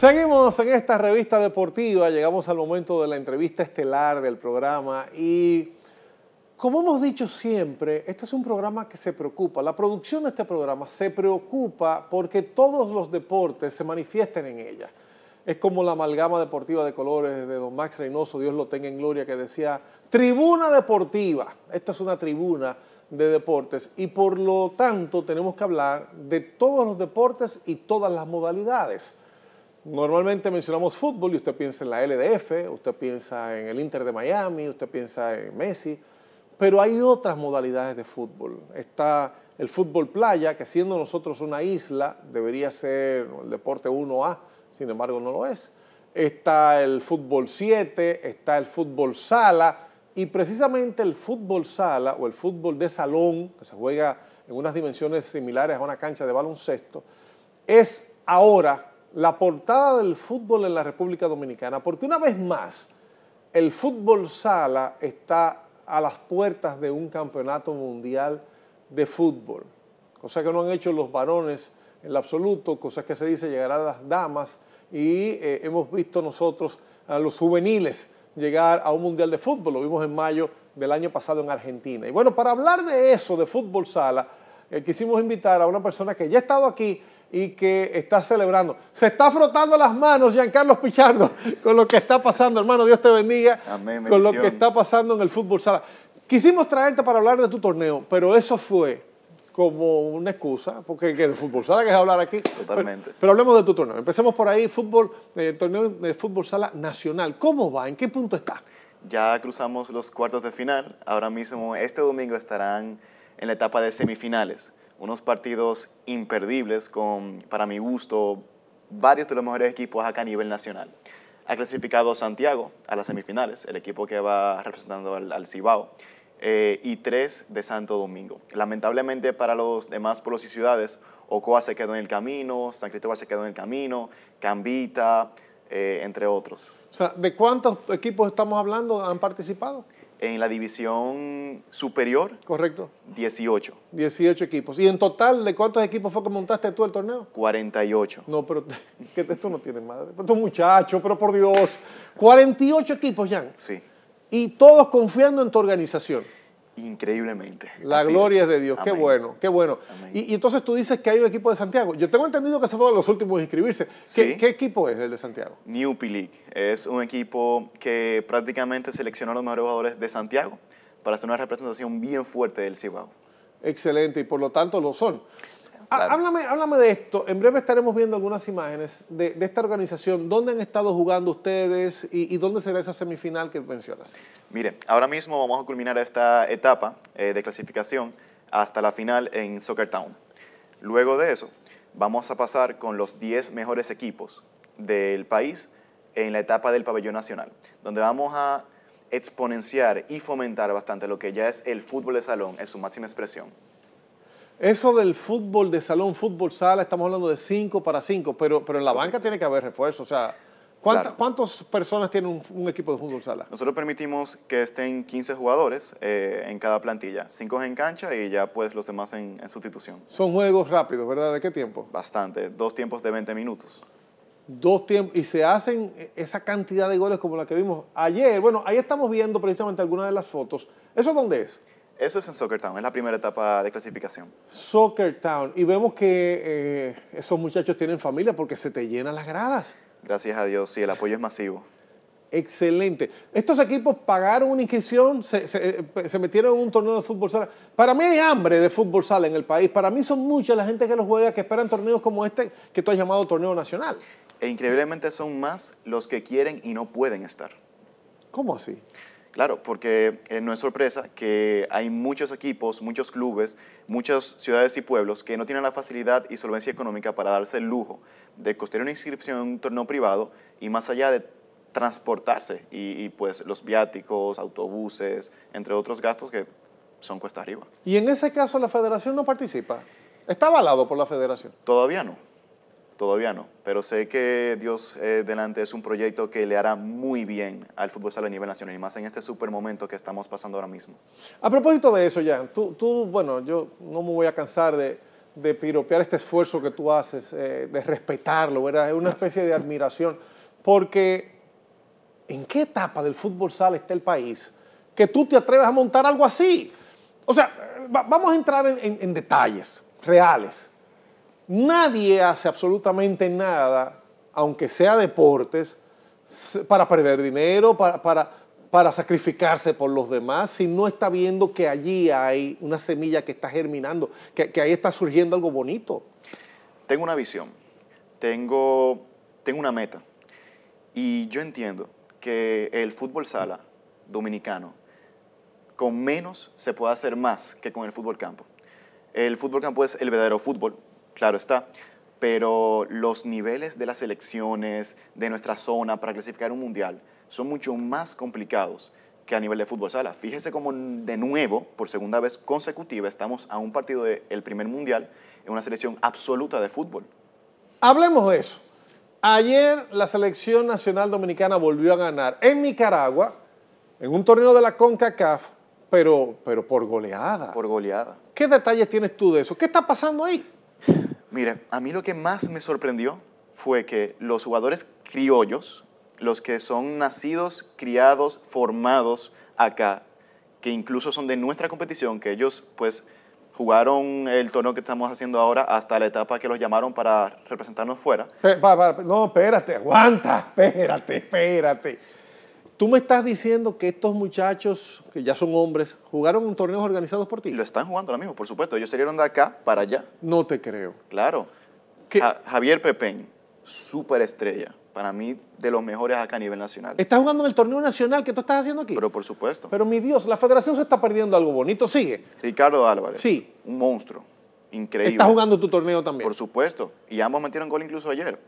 Seguimos en esta revista deportiva, llegamos al momento de la entrevista estelar del programa y como hemos dicho siempre, este es un programa que se preocupa, la producción de este programa se preocupa porque todos los deportes se manifiesten en ella. Es como la amalgama deportiva de colores de don Max Reynoso, Dios lo tenga en gloria, que decía, tribuna deportiva, esta es una tribuna de deportes y por lo tanto tenemos que hablar de todos los deportes y todas las modalidades. Normalmente mencionamos fútbol y usted piensa en la LDF, usted piensa en el Inter de Miami, usted piensa en Messi, pero hay otras modalidades de fútbol. Está el fútbol playa, que siendo nosotros una isla, debería ser el deporte 1A, sin embargo no lo es. Está el fútbol 7, está el fútbol sala, y precisamente el fútbol sala o el fútbol de salón, que se juega en unas dimensiones similares a una cancha de baloncesto, es ahora la portada del fútbol en la República Dominicana, porque una vez más el fútbol sala está a las puertas de un campeonato mundial de fútbol, cosa que no han hecho los varones en el absoluto, cosa que se dice llegará a las damas y eh, hemos visto nosotros a los juveniles llegar a un mundial de fútbol, lo vimos en mayo del año pasado en Argentina. Y bueno, para hablar de eso, de fútbol sala, eh, quisimos invitar a una persona que ya ha estado aquí y que está celebrando. Se está frotando las manos, Giancarlo Pichardo, con lo que está pasando, hermano. Dios te bendiga. con lo que está pasando en el fútbol sala. Quisimos traerte para hablar de tu torneo, pero eso fue como una excusa, porque de fútbol sala que es hablar aquí. Totalmente. Pero, hablemos de tu torneo. Empecemos por ahí, fútbol, eh, torneo de fútbol sala nacional. ¿Cómo va? ¿En qué punto está? Ya cruzamos los cuartos de final. Ahora mismo, este domingo estarán en la etapa de semifinales unos partidos imperdibles con, para mi gusto, varios de los mejores equipos acá a nivel nacional. Ha clasificado Santiago a las semifinales, el equipo que va representando al, Cibao, eh, y tres de Santo Domingo. Lamentablemente para los demás pueblos y ciudades, Ocoa se quedó en el camino, San Cristóbal se quedó en el camino, Cambita, eh, entre otros. O sea, ¿de cuántos equipos estamos hablando han participado? En la división superior. Correcto. 18. 18 equipos. ¿Y en total de cuántos equipos fue que montaste tú el torneo? 48. No, pero que esto no tiene madre. tú muchacho, pero por Dios. 48 equipos, Jan. Sí. Y todos confiando en tu organización increíblemente. La gloria es. de Dios, qué bueno, qué bueno. Y, entonces tú dices que hay un equipo de Santiago. Yo tengo entendido que se fueron los últimos en inscribirse. ¿Qué, equipo es el de Santiago? New P Es un equipo que prácticamente seleccionó a los mejores jugadores de Santiago para hacer una representación bien fuerte del Cibao. Excelente, y por lo tanto lo son. Ah, háblame, de esto. En breve estaremos viendo algunas imágenes de, esta organización. ¿Dónde han estado jugando ustedes y, dónde será esa semifinal que mencionas? Mire, ahora mismo vamos a culminar esta etapa eh, de clasificación hasta la final en Soccer Town. Luego de eso, vamos a pasar con los 10 mejores equipos del país en la etapa del pabellón nacional, donde vamos a exponenciar y fomentar bastante lo que ya es el fútbol de salón en su máxima expresión. Eso del fútbol de salón, fútbol sala, estamos hablando de 5 para 5, pero, pero en la banca tiene que haber refuerzo. O sea, ¿cuántas personas tiene un, equipo de fútbol sala? Nosotros permitimos que estén 15 jugadores eh, en cada plantilla, 5 en cancha y ya pues los demás en, en sustitución. Son juegos rápidos, ¿verdad? ¿De qué tiempo? Bastante, dos tiempos de 20 minutos dos tiempos y se hacen e, esa cantidad de goles como la que vimos ayer. Bueno, ahí estamos viendo precisamente algunas de las fotos. ¿Eso dónde es? Eso es en Soccer Town, es la primera etapa de clasificación. Soccer Town. Y vemos que eh, esos muchachos tienen familia porque se te llenan las gradas. Gracias a Dios, sí, el apoyo es masivo. Excelente. Estos equipos pagaron una inscripción, se, eh, metieron en un torneo de fútbol sala. Para mí hay hambre de fútbol sala en el país. Para mí son muchas la gente que los juega, que esperan torneos como este que tú has llamado torneo nacional. E increíblemente son más los que quieren y no pueden estar. ¿Cómo así? Claro, porque eh, no es sorpresa que hay muchos equipos, muchos clubes, muchas ciudades y pueblos que no tienen la facilidad y solvencia económica para darse el lujo de costear una inscripción en un torneo privado y más allá de transportarse y, y pues los viáticos, autobuses, entre otros gastos que son cuesta arriba. ¿Y en ese caso la federación no participa? ¿Está avalado por la federación? Todavía no todavía no, pero sé que Dios eh, delante es un proyecto que le hará muy bien al fútbol sala a nivel nacional y más en este super momento que estamos pasando ahora mismo. A propósito de eso, Jan, tú, bueno, yo no me voy a cansar de, piropear este esfuerzo que tú haces, eh, de respetarlo, ¿verdad? Es una especie de admiración, porque ¿en qué etapa del fútbol sala está el país que tú te atreves a montar algo así? O sea, vamos a entrar en detalles reales Nadie hace absolutamente nada, aunque sea deportes, para perder dinero, para, para, sacrificarse por los demás, si no está viendo que allí hay una semilla que está germinando, que, ahí está surgiendo algo bonito. Tengo una visión, tengo, tengo una meta. Y yo entiendo que el fútbol sala dominicano, con menos se puede hacer más que con el fútbol campo. El fútbol campo es el verdadero fútbol, Claro está. Pero los niveles de las selecciones de nuestra zona para clasificar un mundial son mucho más complicados que a nivel de fútbol sala. Fíjese cómo de nuevo, por segunda vez consecutiva, estamos a un partido del primer mundial en una selección absoluta de fútbol. Hablemos de eso. Ayer la selección nacional dominicana volvió a ganar en Nicaragua, en un torneo de la CONCACAF, pero, pero por goleada. Por goleada. ¿Qué detalles tienes tú de eso? ¿Qué está pasando ahí? Mire, a mí lo que más me sorprendió fue que los jugadores criollos, los que son nacidos, criados, formados acá, que incluso son de nuestra competición, que ellos pues jugaron el torneo que estamos haciendo ahora hasta la etapa que los llamaron para representarnos fuera. no, espérate, aguanta, espérate, espérate. Tú me estás diciendo que estos muchachos, que ya son hombres, jugaron en torneos organizados por ti. Lo están jugando ahora mismo, por supuesto. Ellos salieron de acá para allá. No te creo. Claro. Javier Pepeño, súper estrella. Para mí, de los mejores acá a nivel nacional. ¿Estás jugando en el torneo nacional que tú estás haciendo aquí? Pero por supuesto. Pero mi Dios, la federación se está perdiendo algo bonito. Sigue. Ricardo Álvarez. Sí. Un monstruo. Increíble. Estás jugando tu torneo también. Por supuesto. Y ambos metieron gol incluso ayer.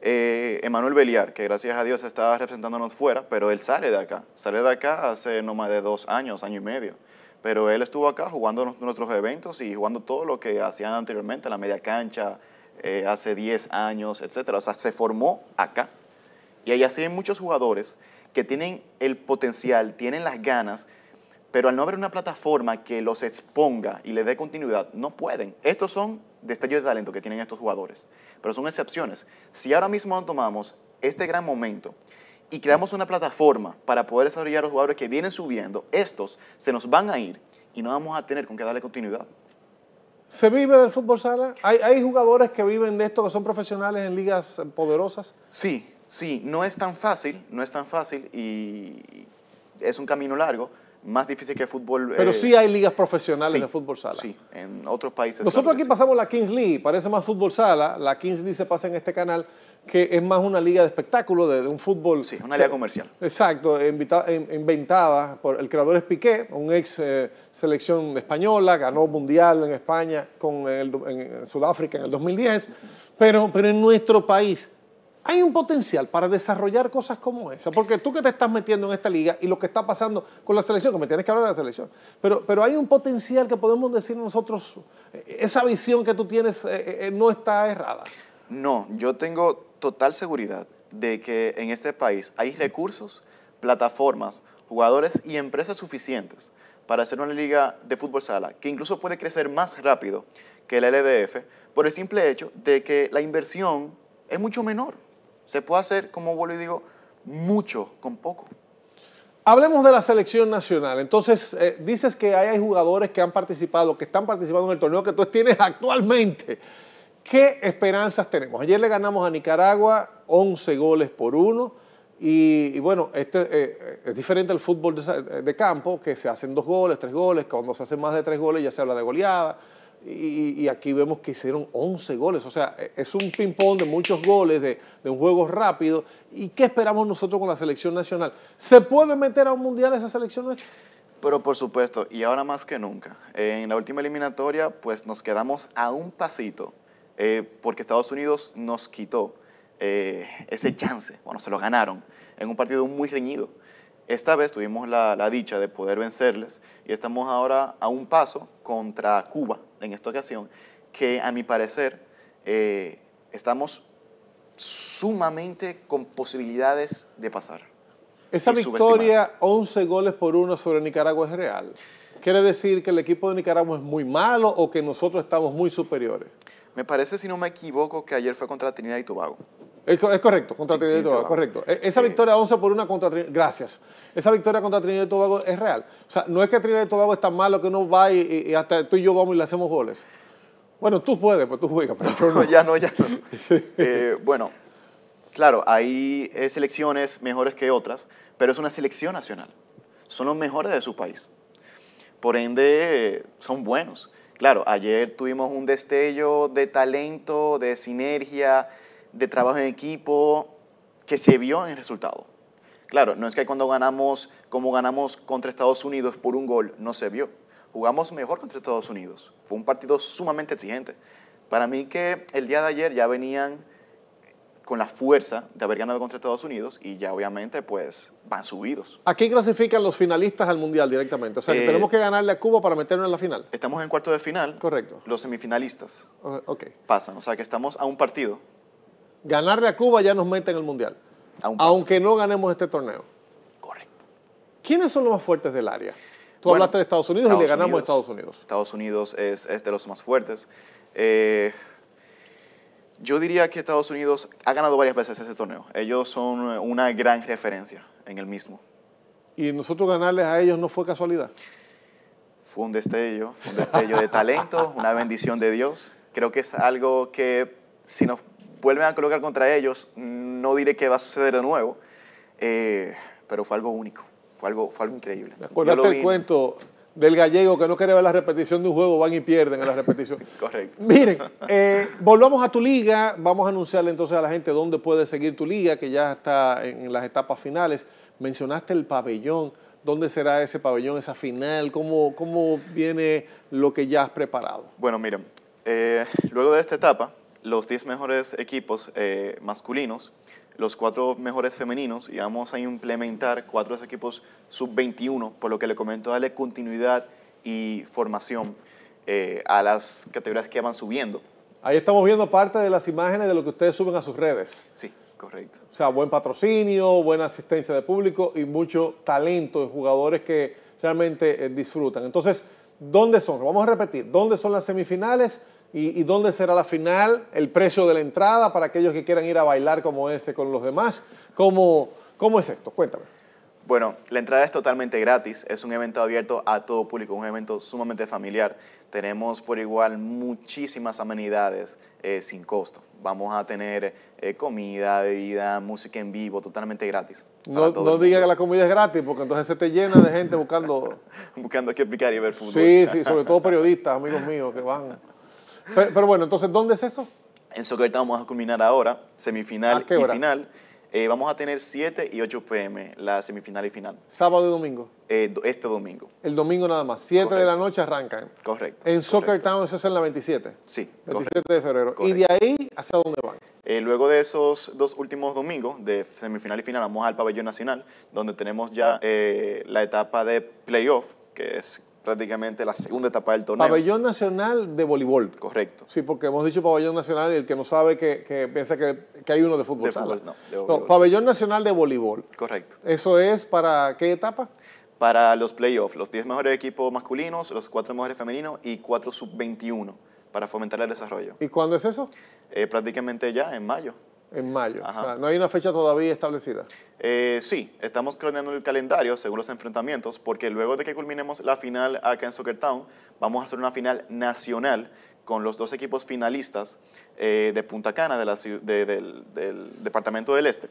Eh, Emanuel Beliar, que gracias a Dios estaba representándonos fuera, pero él sale de acá. Sale de acá hace no más de dos años, año y medio. Pero él estuvo acá jugando nuestros eventos y jugando todo lo que hacían anteriormente, la media cancha, eh, hace diez años, etc. O sea, se formó acá. Y ahí así hay muchos jugadores que tienen el potencial, tienen las ganas, pero al no haber una plataforma que los exponga y les dé continuidad, no pueden. Estos son destello de talento que tienen estos jugadores, pero son excepciones. Si ahora mismo tomamos este gran momento y creamos una plataforma para poder desarrollar a los jugadores que vienen subiendo, estos se nos van a ir y no vamos a tener con qué darle continuidad. ¿Se vive del fútbol sala? ¿Hay, ¿Hay, jugadores que viven de esto, que son profesionales en ligas poderosas? Sí, sí, no es tan fácil, no es tan fácil y es un camino largo, más difícil que el fútbol. Pero eh, sí hay ligas profesionales de fútbol sala. Sí, en otros países. Nosotros aquí pasamos la Kings League, parece más fútbol sala, la Kings League se pasa en este canal, que es más una liga de espectáculo, de, un fútbol. Sí, una liga comercial. Exacto, inventada por el creador es Piqué, un ex eh, selección española, ganó mundial en España, con en Sudáfrica en el 2010, pero, pero en nuestro país hay un potencial para desarrollar cosas como esa. Porque tú que te estás metiendo en esta liga y lo que está pasando con la selección, que me tienes que hablar de la selección, pero, pero hay un potencial que podemos decir nosotros, eh, esa visión que tú tienes eh, eh, no está errada. No, yo tengo total seguridad de que en este país hay recursos, plataformas, jugadores y empresas suficientes para hacer una liga de fútbol sala que incluso puede crecer más rápido que la LDF por el simple hecho de que la inversión es mucho menor. Se puede hacer, como vuelvo y digo, mucho con poco. Hablemos de la selección nacional. Entonces, eh, dices que hay jugadores que han participado, que están participando en el torneo que tú tienes actualmente. ¿Qué esperanzas tenemos? Ayer le ganamos a Nicaragua 11 goles por uno. Y, bueno, este, eh, eh, es diferente al fútbol de, de, campo, que se hacen dos goles, tres goles. Cuando se hacen más de tres goles ya se habla de goleada. Y, aquí vemos que hicieron 11 goles. O sea, e, es un ping-pong de muchos goles, de, un juego rápido. ¿Y qué esperamos nosotros con la selección nacional? ¿Se puede meter a un mundial esa selección nacional? Pero por supuesto, y ahora más que nunca. En la última eliminatoria, pues nos quedamos a un pasito, eh, porque Estados Unidos nos quitó eh, ese chance. Bueno, se lo ganaron en un partido muy reñido. Esta vez tuvimos la, dicha de poder vencerles y estamos ahora a un paso contra Cuba en esta ocasión, que a mi parecer eh, estamos sumamente con posibilidades de pasar. Esa victoria, 11 goles por uno sobre Nicaragua es real. ¿Quiere decir que el equipo de Nicaragua es muy malo o que nosotros estamos muy superiores? Me parece, si no me equivoco, que ayer fue contra Trinidad y Tobago. Es, correcto, contra Trinidad y Tobago, correcto. E, esa victoria 11 por 1 contra Trinidad, gracias. Esa victoria contra Trinidad y Tobago es real. O sea, no es que Trinidad y Tobago es tan malo que uno va y, hasta tú y yo vamos y le hacemos goles. Bueno, tú puedes, pues tú juegas, pero no. ya no, ya no. Eh, bueno, claro, hay eh, selecciones mejores que otras, pero es una selección nacional. Son los mejores de su país. Por ende, son buenos. Claro, ayer tuvimos un destello de talento, de sinergia, de trabajo en equipo que se vio en el resultado. Claro, no es que cuando ganamos, como ganamos contra Estados Unidos por un gol, no se vio. Jugamos mejor contra Estados Unidos. Fue un partido sumamente exigente. Para mí que el día de ayer ya venían con la fuerza de haber ganado contra Estados Unidos y ya obviamente pues van subidos. Aquí clasifican los finalistas al Mundial directamente? O sea, eh, tenemos que ganarle a Cuba para meternos en la final. Estamos en cuarto de final. Correcto. Los semifinalistas pasan, o sea que estamos a un partido Ganarle a Cuba ya nos mete en el Mundial. Aunque no ganemos este torneo. Correcto. ¿Quiénes son los más fuertes del área? Tú hablaste de Estados Unidos y le ganamos a Estados Unidos. Estados Unidos es, de los más fuertes. Eh, yo diría que Estados Unidos ha ganado varias veces ese torneo. Ellos son una gran referencia en el mismo. ¿Y nosotros ganarles a ellos no fue casualidad? Fue un destello, un destello de talento, una bendición de Dios. Creo que es algo que si nos vuelven a colocar contra ellos, no diré que va a suceder de nuevo, eh, pero fue algo único, fue algo, fue algo increíble. el cuento del gallego que no quiere ver la repetición de un juego, van y pierden en la repetición. Correcto. Miren, eh, volvamos a tu liga, vamos a anunciarle entonces a la gente dónde puede seguir tu liga, que ya está en las etapas finales. Mencionaste el pabellón. ¿Dónde será ese pabellón, esa final? ¿Cómo, cómo viene lo que ya has preparado? Bueno, miren, eh, luego de esta etapa, los 10 mejores equipos eh, masculinos, los 4 mejores femeninos y vamos a implementar cuatro equipos sub-21, por lo que le comento darle continuidad y formación eh, a las categorías que van subiendo. Ahí estamos viendo parte de las imágenes de lo que ustedes suben a sus redes. Sí, correcto. O sea, buen patrocinio, buena asistencia de público y mucho talento de jugadores que realmente eh, disfrutan. Entonces, ¿dónde son? Vamos a repetir, ¿dónde son las semifinales? ¿Y, dónde será la final? El precio de la entrada para aquellos que quieran ir a bailar como ese con los demás. ¿Cómo, cómo es esto? Cuéntame. Bueno, la entrada es totalmente gratis, es un evento abierto a todo público, un evento sumamente familiar. Tenemos por igual muchísimas amenidades eh, sin costo. Vamos a tener eh, comida, bebida, música en vivo, totalmente gratis. No, no diga que la comida es gratis, porque entonces se te llena de gente buscando... buscando qué picar y ver fútbol. Sí, sí, sobre todo periodistas, amigos míos, que van pero, bueno, entonces, ¿dónde es eso? En Soccer Town vamos a culminar ahora, semifinal y final. Eh, vamos a tener 7 y 8 pm la semifinal y final. ¿Sábado y domingo? Eh, este domingo. El domingo nada más, 7 de la noche arranca. Correcto. En Soccer Town, eso es en la 27. Sí. 27 de febrero. ¿Y de ahí hacia dónde van? Eh, luego de esos dos últimos domingos, de semifinal y final, vamos al pabellón nacional, donde tenemos ya la etapa de playoff, que es prácticamente la segunda etapa del torneo. Pabellón Nacional de Voleibol. Correcto. Sí, porque hemos dicho Pabellón Nacional y el que no sabe que, piensa que, hay uno de fútbol. no, Pabellón Nacional de Voleibol. Correcto. ¿Eso es para qué etapa? Para los playoffs, los 10 mejores equipos masculinos, los 4 mejores femeninos y 4 sub-21 para fomentar el desarrollo. ¿Y cuándo es eso? Eh, prácticamente ya, en mayo. En mayo. ¿No hay una fecha todavía establecida? Eh, sí, estamos croneando el calendario según los enfrentamientos, porque luego de que culminemos la final acá en Soccer Town, vamos a hacer una final nacional con los dos equipos finalistas eh, de Punta Cana, del, Departamento del Este,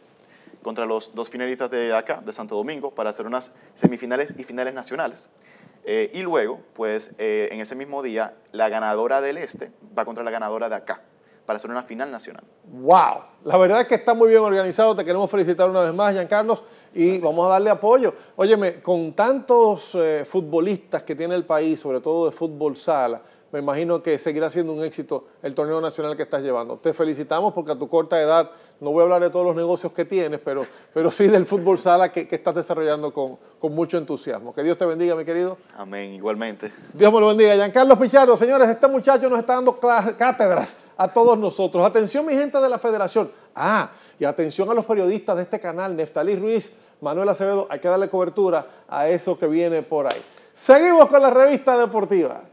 contra los dos finalistas de acá, de Santo Domingo, para hacer unas semifinales y finales nacionales. Eh, y luego, pues en ese mismo día, la ganadora del Este va contra la ganadora de acá para hacer una final nacional. ¡Wow! La verdad es que está muy bien organizado. Te queremos felicitar una vez más, Giancarlos, y vamos a darle apoyo. Óyeme, con tantos eh, futbolistas que tiene el país, sobre todo de fútbol sala, me imagino que seguirá siendo un éxito el torneo nacional que estás llevando. Te felicitamos porque a tu corta edad, no voy a hablar de todos los negocios que tienes, pero, pero sí del fútbol sala que, estás desarrollando con, con, mucho entusiasmo. Que Dios te bendiga, mi querido. Amén, igualmente. Dios me lo bendiga. Giancarlos Pichardo, señores, este muchacho nos está dando cátedras a todos nosotros. Atención mi gente de la federación. Ah, y atención a los periodistas de este canal, Neftalí Ruiz, Manuel Acevedo, hay que darle cobertura a eso que viene por ahí. Seguimos con la revista deportiva.